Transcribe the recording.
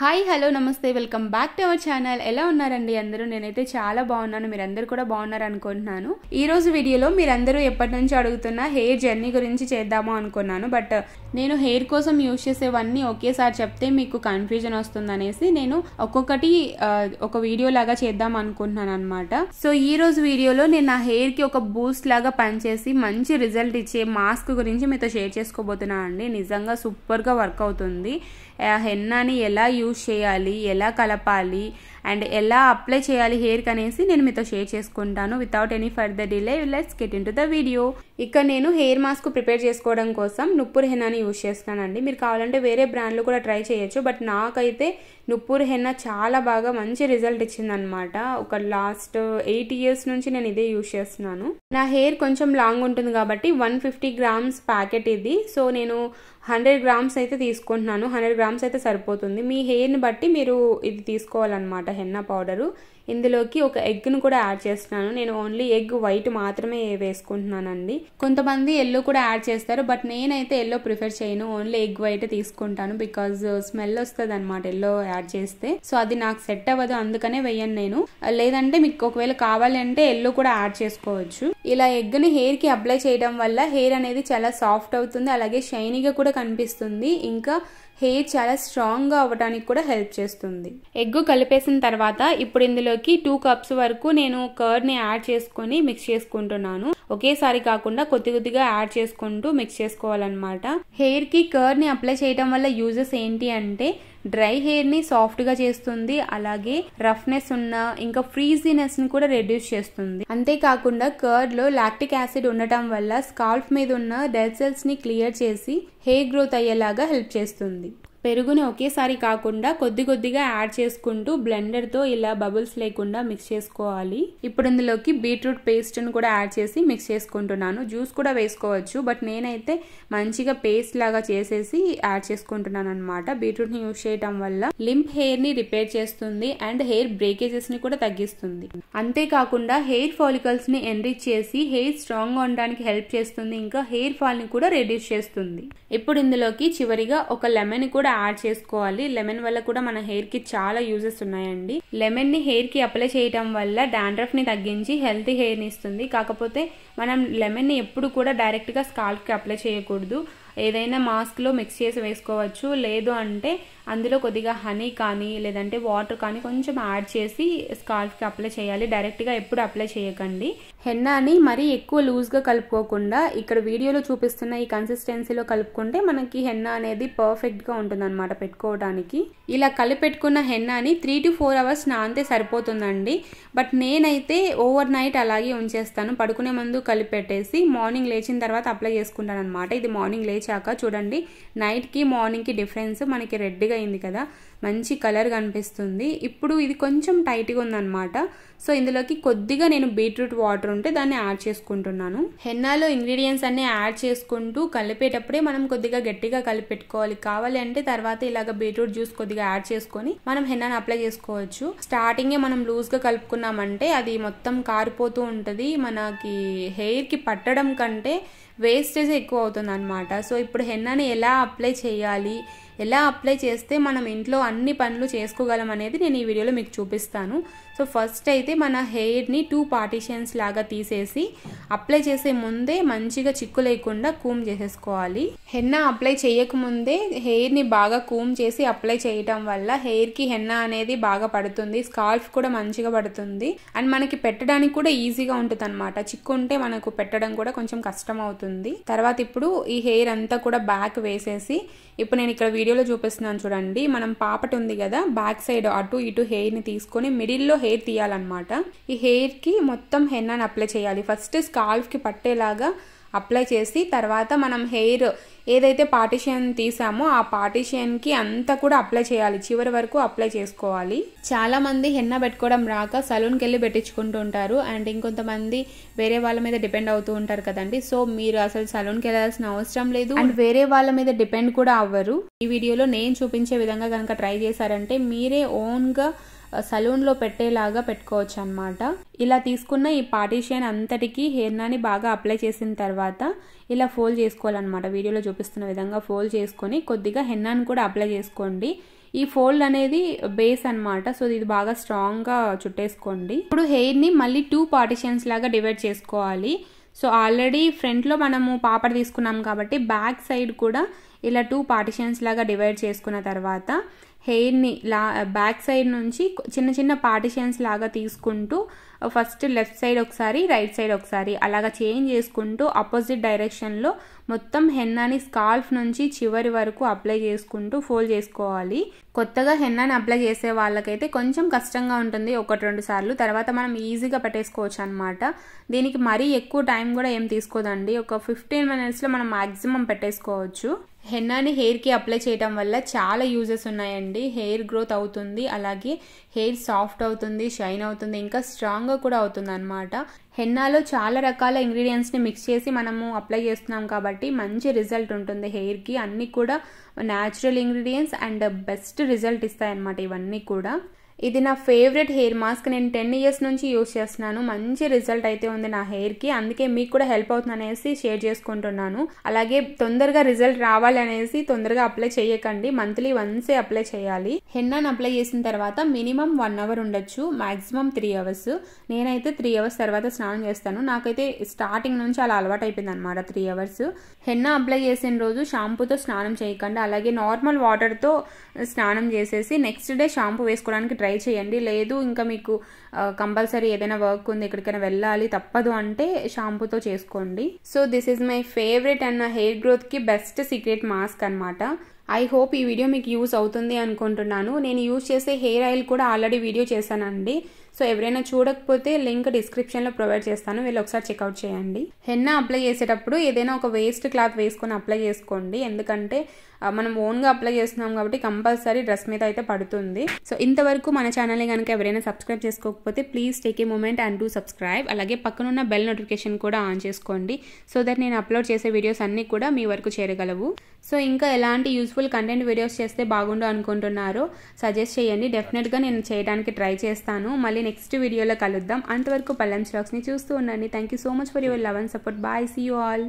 hi hello నమస్తే welcome back to our channel ఎలా ఉన్నారండి అందరూ నేనైతే చాలా బాగున్నాను మీరందరూ కూడా బాగున్నారు అనుకుంటున్నాను ఈ రోజు వీడియోలో మీరందరూ ఎప్పటి నుంచి అడుగుతున్న హెయిర్ జర్నీ గురించి చేద్దామో అనుకున్నాను బట్ నేను హెయిర్ కోసం యూజ్ చేసేవన్నీ ఒకేసారి చెప్తే మీకు కన్ఫ్యూజన్ వస్తుందనేసి నేను ఒక్కొక్కటి ఒక వీడియో లాగా చేద్దాం అనుకుంటున్నాను అనమాట సో ఈ రోజు వీడియోలో నేను నా హెయిర్ కి ఒక బూస్ట్ లాగా పనిచేసి మంచి రిజల్ట్ ఇచ్చే మాస్క్ గురించి మీతో షేర్ చేసుకోబోతున్నాను అండి నిజంగా సూపర్ గా వర్క్ అవుతుంది హెన్నాని ఎలా యూజ్ యూస్ చేయాలి ఎలా కలపాలి అండ్ ఎలా అప్లై చేయాలి హెయిర్కి అనేసి నేను మీతో షేర్ చేసుకుంటాను without any further delay let's get into the video ఇక్కడ నేను హెయిర్ మాస్క్ ప్రిపేర్ చేసుకోవడం కోసం నుప్పూర్ హెన్నాని యూజ్ చేస్తానండి మీరు కావాలంటే వేరే బ్రాండ్లు కూడా ట్రై చేయొచ్చు బట్ నాకైతే నుప్పూర్ హెన్నా చాలా బాగా మంచి రిజల్ట్ ఇచ్చిందనమాట ఒక లాస్ట్ ఎయిట్ ఇయర్స్ నుంచి నేను ఇదే యూజ్ చేస్తున్నాను నా హెయిర్ కొంచెం లాంగ్ ఉంటుంది కాబట్టి వన్ ఫిఫ్టీ గ్రామ్స్ ప్యాకెట్ ఇది సో నేను హండ్రెడ్ గ్రామ్స్ అయితే తీసుకుంటున్నాను హండ్రెడ్ గ్రామ్స్ అయితే సరిపోతుంది మీ హెయిర్ని బట్టి మీరు ఇది తీసుకోవాలన్నమాట అనమాట హెన్నా పౌడరు ఇందులోకి ఒక ఎగ్ను కూడా యాడ్ చేస్తున్నాను నేను ఓన్లీ ఎగ్ వైట్ మాత్రమే వేసుకుంటున్నానండి కొంతమంది ఎల్లో కూడా యాడ్ చేస్తారు బట్ నేనైతే ఎల్లో ప్రిఫర్ చేయను ఓన్లీ ఎగ్ వైట్ తీసుకుంటాను బికాజ్ స్మెల్ వస్తుంది అనమాట ఎల్లో యాడ్ చేస్తే సో అది నాకు సెట్ అవ్వదు అందుకనే వేయను నేను లేదంటే మీకు ఒకవేళ కావాలంటే ఎల్లో కూడా యాడ్ చేసుకోవచ్చు ఇలా ఎగ్ ని హెయిర్ కి అప్లై చేయడం వల్ల హెయిర్ అనేది చాలా సాఫ్ట్ అవుతుంది అలాగే షైనీగా కూడా కనిపిస్తుంది ఇంకా హెయిర్ చాలా స్ట్రాంగ్గా అవ్వడానికి కూడా హెల్ప్ చేస్తుంది ఎగ్ కలిపేసిన తర్వాత ఇప్పుడు ఇందులోకి టూ కప్స్ వరకు నేను కర్డ్ని యాడ్ చేసుకొని మిక్స్ చేసుకుంటున్నాను ఒకేసారి కాకుండా కొద్ది కొద్దిగా యాడ్ చేసుకుంటూ మిక్స్ చేసుకోవాలన్నమాట హెయిర్కి కర్ని అప్లై చేయడం వల్ల యూజెస్ ఏంటి అంటే డ్రై హెయిర్ని సాఫ్ట్గా చేస్తుంది అలాగే రఫ్నెస్ ఉన్న ఇంకా ఫ్రీజీనెస్ని కూడా రెడ్యూస్ చేస్తుంది అంతేకాకుండా కర్డ్లో లాక్టిక్ యాసిడ్ ఉండటం వల్ల స్కాల్ఫ్ మీద ఉన్న డెడ్ ని క్లియర్ చేసి హెయిర్ గ్రోత్ అయ్యేలాగా హెల్ప్ చేస్తుంది పెరుగుని ఒకేసారి కాకుండా కొద్ది కొద్దిగా యాడ్ చేసుకుంటూ బ్లెండర్తో ఇలా బబుల్స్ లేకుండా మిక్స్ చేసుకోవాలి ఇప్పుడు ఇందులోకి బీట్రూట్ పేస్ట్ని కూడా యాడ్ చేసి మిక్స్ చేసుకుంటున్నాను జ్యూస్ కూడా వేసుకోవచ్చు బట్ నేనైతే మంచిగా పేస్ట్ లాగా చేసేసి యాడ్ చేసుకుంటున్నాను అనమాట బీట్రూట్ని యూజ్ చేయటం వల్ల లింప్ హెయిర్ని రిపేర్ చేస్తుంది అండ్ హెయిర్ బ్రేకేజెస్ని కూడా తగ్గిస్తుంది అంతేకాకుండా హెయిర్ ఫాలికల్స్ని ఎన్రిచ్ చేసి హెయిర్ స్ట్రాంగ్ ఉండడానికి హెల్ప్ చేస్తుంది ఇంకా హెయిర్ ఫాల్ని కూడా రెడ్యూస్ చేస్తుంది ఇప్పుడు ఇందులోకి చివరిగా ఒక లెమన్ కూడా కూడా యాడ్ చేసుకోవాలి లెమన్ వల్ల కూడా మన హెయిర్ కి చాలా యూజెస్ ఉన్నాయండి లెమన్ ని హెయిర్ కి అప్లై చేయటం వల్ల డాండ్రఫ్ని తగ్గించి హెల్తీ హెయిర్ ని ఇస్తుంది కాకపోతే మనం లెమన్ని ఎప్పుడు కూడా డైరెక్ట్ గా డైరెక్ట్గా కి అప్లై చేయకూడదు ఏదైనా మాస్క్ లో మిక్స్ చేసి వేసుకోవచ్చు లేదు అంటే అందులో కొద్దిగా హనీ కానీ లేదంటే వాటర్ కానీ కొంచెం యాడ్ చేసి స్కార్ఫ్కి అప్లై చేయాలి డైరెక్ట్గా ఎప్పుడు అప్లై చేయకండి హెన్నాని మరీ ఎక్కువ లూజ్గా కలుపుకోకుండా ఇక్కడ వీడియోలో చూపిస్తున్న ఈ కన్సిస్టెన్సీలో కలుపుకుంటే మనకి హెన్నా అనేది పర్ఫెక్ట్గా ఉంటుందన్నమాట పెట్టుకోవడానికి ఇలా కలిపెట్టుకున్న హెన్నాని త్రీ టు ఫోర్ అవర్స్ అంతే సరిపోతుందండి బట్ నేనైతే ఓవర్ నైట్ అలాగే ఉంచేస్తాను పడుకునే ముందు కలిపెట్టేసి మార్నింగ్ లేచిన తర్వాత అప్లై చేసుకుంటాను అనమాట ఇది మార్నింగ్ లేచాక చూడండి నైట్కి మార్నింగ్కి డిఫరెన్స్ మనకి రెడ్గా అయింది కదా మంచి కలర్ కనిపిస్తుంది ఇప్పుడు ఇది కొంచెం టైట్గా ఉందన్నమాట సో ఇందులోకి కొద్దిగా నేను బీట్రూట్ వాటర్ ఉంటే దాన్ని యాడ్ చేసుకుంటున్నాను హెన్నాలో ఇంగ్రీడియంట్స్ అన్ని యాడ్ చేసుకుంటూ కలిపేటప్పుడే మనం కొద్దిగా గట్టిగా కలిపెట్టుకోవాలి కావాలి అంటే తర్వాత ఇలాగ బీట్రూట్ జ్యూస్ కొద్దిగా యాడ్ చేసుకొని మనం హెన్నాను అప్లై చేసుకోవచ్చు స్టార్టింగే మనం లూజ్గా కలుపుకున్నామంటే అది మొత్తం కారిపోతూ ఉంటుంది మనకి హెయిర్కి పట్టడం కంటే వేస్టేజ్ ఎక్కువ అవుతుంది అనమాట సో ఇప్పుడు హెన్నాని ఎలా అప్లై చేయాలి ఎలా అప్లై చేస్తే మనం ఇంట్లో అన్ని పనులు చేసుకోగలం అనేది నేను ఈ వీడియోలో మీకు చూపిస్తాను సో ఫస్ట్ అయితే మన హెయిర్ని టూ పార్టీషన్స్ లాగా తీసేసి అప్లై చేసే ముందే మంచిగా చిక్కు లేకుండా కూమ్ చేసేసుకోవాలి హెన్న అప్లై చేయకముందే హెయిర్ని బాగా కూమ్ చేసి అప్లై చేయటం వల్ల హెయిర్కి హెన్న అనేది బాగా పడుతుంది స్కాల్ఫ్ కూడా మంచిగా పడుతుంది అండ్ మనకి పెట్టడానికి కూడా ఈజీగా ఉంటుంది అనమాట చిక్కు ఉంటే మనకు పెట్టడం కూడా కొంచెం కష్టం అవుతుంది తర్వాత ఇప్పుడు ఈ హెయిర్ అంతా కూడా బ్యాక్ వేసేసి ఇప్పుడు నేను ఇక్కడ వీడియోలో చూపిస్తున్నాను చూడండి మనం పాపటి ఉంది కదా బ్యాక్ సైడ్ అటు ఇటు హెయిర్ని తీసుకొని మిడిల్లో హెయిర్ తీయాలన్నమాట ఈ హెయిర్కి మొత్తం హెన్నాని అప్లై చేయాలి ఫస్ట్ స్కాల్ఫ్కి పట్టేలాగా అప్లై చేసి తర్వాత మనం హెయిర్ ఏదైతే పార్టీషియన్ తీసామో ఆ పార్టిషియన్కి అంతా కూడా అప్లై చేయాలి చివరి వరకు అప్లై చేసుకోవాలి చాలామంది హెన్న పెట్టుకోవడం రాక సలూన్కి వెళ్ళి పెట్టించుకుంటూ ఉంటారు అండ్ ఇంకొంతమంది వేరే వాళ్ళ మీద డిపెండ్ అవుతూ ఉంటారు కదండి సో మీరు అసలు సలూన్కి వెళ్ళాల్సిన అవసరం లేదు అండ్ వేరే వాళ్ళ మీద డిపెండ్ కూడా అవ్వరు ఈ వీడియోలో నేను చూపించే విధంగా కనుక ట్రై చేశారంటే మీరే ఓన్గా సలూన్లో పెట్టేలాగా పెట్టుకోవచ్చు అనమాట ఇలా తీసుకున్న ఈ పార్టీషియన్ అంతటికి హెయిర్ నాని బాగా అప్లై చేసిన తర్వాత ఇలా ఫోల్డ్ చేసుకోవాలన్నమాట వీడియోలో చూపిస్తున్న విధంగా ఫోల్డ్ చేసుకొని కొద్దిగా హెన్నాని కూడా అప్లై చేసుకోండి ఈ ఫోల్డ్ అనేది బేస్ అనమాట సో ఇది బాగా స్ట్రాంగ్గా చుట్టేసుకోండి ఇప్పుడు హెయిర్ని మళ్ళీ టూ పార్టీషియన్స్ లాగా డివైడ్ చేసుకోవాలి సో ఆల్రెడీ ఫ్రంట్లో మనము పాపర్ తీసుకున్నాం కాబట్టి బ్యాక్ సైడ్ కూడా ఇలా టూ పార్టీషన్స్ లాగా డివైడ్ చేసుకున్న తర్వాత హెయిర్ని లా బ్యాక్ సైడ్ నుంచి చిన్న చిన్న పార్టిషన్స్ లాగా తీసుకుంటూ ఫస్ట్ లెఫ్ట్ సైడ్ ఒకసారి రైట్ సైడ్ ఒకసారి అలాగా చేంజ్ చేసుకుంటూ అపోజిట్ డైరెక్షన్లో మొత్తం హెన్నాని స్కాల్ఫ్ నుంచి చివరి వరకు అప్లై చేసుకుంటూ ఫోల్డ్ చేసుకోవాలి కొత్తగా హెన్నాని అప్లై చేసే వాళ్ళకైతే కొంచెం కష్టంగా ఉంటుంది ఒకటి రెండు సార్లు తర్వాత మనం ఈజీగా పెట్టేసుకోవచ్చు అనమాట దీనికి మరీ ఎక్కువ టైం కూడా ఏం తీసుకోదండి ఒక ఫిఫ్టీన్ మినిట్స్లో మనం మ్యాక్సిమం పెట్టేసుకోవచ్చు హెన్నాని హెయిర్కి అప్లై చేయడం వల్ల చాలా యూజెస్ ఉన్నాయండి హెయిర్ గ్రోత్ అవుతుంది అలాగే హెయిర్ సాఫ్ట్ అవుతుంది షైన్ అవుతుంది ఇంకా స్ట్రాంగ్గా కూడా అవుతుంది అనమాట హెన్నాలో చాలా రకాల ఇంగ్రీడియంట్స్ని మిక్స్ చేసి మనము అప్లై చేస్తున్నాం కాబట్టి మంచి రిజల్ట్ ఉంటుంది హెయిర్కి అన్నీ కూడా natural ingredients and best result ఇస్తాయన్నమాట ఇవన్నీ కూడా ఇది నా ఫేవరెట్ హెయిర్ మాస్క్ నేను టెన్ ఇయర్స్ నుంచి యూస్ చేస్తున్నాను మంచి రిజల్ట్ అయితే ఉంది నా హెయిర్కి అందుకే మీకు కూడా హెల్ప్ అవుతుంది అనేసి షేర్ చేసుకుంటున్నాను అలాగే తొందరగా రిజల్ట్ రావాలి అనేసి తొందరగా అప్లై చేయకండి మంత్లీ వన్సే అప్లై చేయాలి హెన్నాను అప్లై చేసిన తర్వాత మినిమం వన్ అవర్ ఉండొచ్చు మాక్సిమం త్రీ అవర్స్ నేనైతే త్రీ అవర్స్ తర్వాత స్నానం చేస్తాను నాకైతే స్టార్టింగ్ నుంచి అలా అలవాటు అయిపోయింది అనమాట త్రీ అవర్స్ హెన్నా అప్లై చేసిన రోజు షాంపూతో స్నానం చేయకండి అలాగే నార్మల్ వాటర్తో స్నానం చేసేసి నెక్స్ట్ డే షాంపూ వేసుకోవడానికి ట్రై ట్రై చేయండి లేదు ఇంకా మీకు కంపల్సరీ ఏదైనా వర్క్ ఉంది ఎక్కడికైనా వెళ్ళాలి తప్పదు అంటే షాంపూతో చేసుకోండి so this is my favourite and నా హెయిర్ గ్రోత్కి బెస్ట్ సీక్రెట్ మాస్క్ అనమాట ఐ హోప్ ఈ వీడియో మీకు యూస్ అవుతుంది అనుకుంటున్నాను నేను యూజ్ చేసే హెయిర్ ఆయిల్ కూడా ఆల్రెడీ వీడియో చేశానండి సో ఎవరైనా చూడకపోతే లింక్ డిస్క్రిప్షన్లో ప్రొవైడ్ చేస్తాను వీళ్ళు ఒకసారి చెక్అవుట్ చేయండి హెన్న అప్లై చేసేటప్పుడు ఏదైనా ఒక వేస్ట్ క్లాత్ వేసుకొని అప్లై చేసుకోండి ఎందుకంటే మనం ఓన్గా అప్లై చేస్తున్నాం కాబట్టి కంపల్సరీ డ్రెస్ మీద అయితే పడుతుంది సో ఇంతవరకు మన ఛానల్ని కనుక ఎవరైనా సబ్స్క్రైబ్ చేసుకోకపోతే please take a moment and do subscribe అలాగే పక్కనున్న బెల్ నోటిఫికేషన్ కూడా ఆన్ చేసుకోండి సో దట్ నేను అప్లోడ్ చేసే వీడియోస్ అన్నీ కూడా మీ వరకు చేరగలవు సో ఇంకా ఎలాంటి యూస్ఫుల్ కంటెంట్ వీడియోస్ చేస్తే బాగుండు అనుకుంటున్నారో సజెస్ట్ చేయండి డెఫినెట్గా నేను చేయడానికి ట్రై చేస్తాను మళ్ళీ నెక్స్ట్ వీడియోలో కలుద్దాం అంతవరకు పల్లెం స్టాక్స్ని చూస్తూ ఉండండి thank you so much for your love and support bye see you all